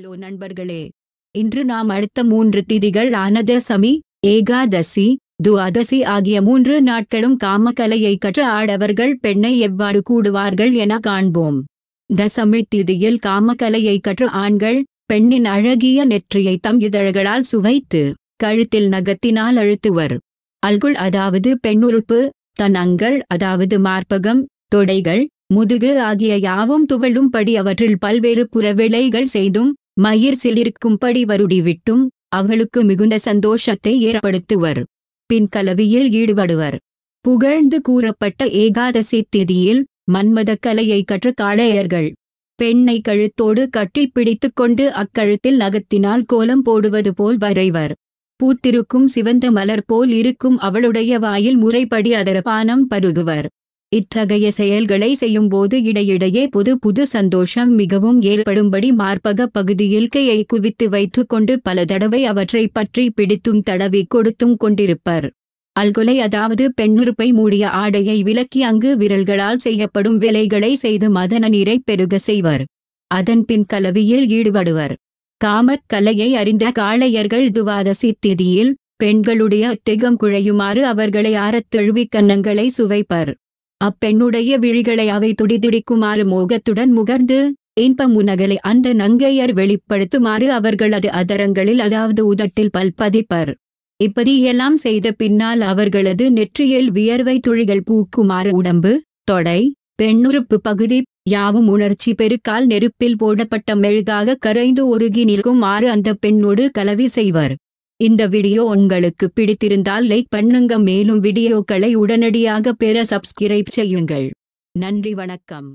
hello நண்பர்களே இன்று நாம் அடுத்த மூன்று திதிகள் அனதசமி ஏகாதசி துவாதசி ஆகிய மூன்று நாட்களும் காமக்கலையை கற்று ஆடவர்கள் பெண்ணை எவ்வாறு கூடுவார்கள் என காண்போம் தசமி திதியில் காமக்கலையை கற்று ஆண்கள் பெண்ணின் அழகிய நெற்றியை தம் இதழ்களால் சுவைத்து கழுத்தில் நகத்தினால் அழுத்துவர் அல்குள் அதாவது பெண்ணுறுப்பு தன் அங்கள் அதாவது மார்பகம் தொடைகள் முதுகு ஆகிய யாவும் துவழும்படி அவற்றில் பல்வேறு புறவிளைகள் செய்தும் மயிர் சிலிருக்கும்படி வருடிவிட்டும் அவளுக்கு மிகுந்த சந்தோஷத்தை ஏற்படுத்துவர் பின் கலவியில் ஈடுபடுவர் புகழ்ந்து கூறப்பட்ட ஏகாதசி திதியில் மன்மத கலையை கற்ற காளையர்கள் பெண்ணை கழுத்தோடு கட்டி பிடித்துக் கொண்டு அக்கழுத்தில் நகத்தினால் கோலம் போடுவது போல் வரைவர் பூத்திருக்கும் சிவந்த மலர் போல் இருக்கும் அவளுடைய வாயில் முறைப்படி அதர பானம் பருகுவர் இத்தகைய செயல்களை செய்யும்போது இடையிடையே புது புது சந்தோஷம் மிகவும் ஏற்படும்படி மார்பக பகுதியில் கையை குவித்து வைத்து கொண்டு பல தடவை அவற்றை பற்றி பிடித்தும் தடவி கொடுத்தும் கொண்டிருப்பர் அல்குலை அதாவது பெண்ணுறுப்பை மூடிய ஆடையை விலக்கி அங்கு விரல்களால் செய்யப்படும் வேலைகளை செய்து மதன நீரை பெருக செய்வர் அதன்பின் கலவியில் ஈடுபடுவர் காமக் கலையை அறிந்த காளையர்கள் துவாதசி திதியில் பெண்களுடைய திகம் குழையுமாறு அவர்களை ஆறத் கன்னங்களை சுவைப்பர் அப்பெண்ணுடைய விழிகளை அவை துடிதுடிக்குமாறு மோகத்துடன் முகர்ந்து இன்பம் உணகலை அந்த நங்கையர் வெளிப்படுத்துமாறு அவர்களது அதரங்களில் அதாவது உதட்டில் பல்பதிப்பர் இப்படி எல்லாம் செய்த பின்னால் அவர்களது நெற்றியில் வியர்வை துளிகள் பூக்குமாறு உடம்பு தொடை பெண்ணுறுப்பு பகுதி யாவும் உணர்ச்சி பெருக்கால் நெருப்பில் போடப்பட்ட மெழுகாக கரைந்து ஒருகி நிற்குமாறு அந்த பெண்ணோடு கலவி செய்வர் இந்த வீடியோ உங்களுக்கு பிடித்திருந்தால் லைக் பண்ணுங்க மேலும் வீடியோக்களை உடனடியாக பெற சப்ஸ்கிரைப் செய்யுங்கள் நன்றி வணக்கம்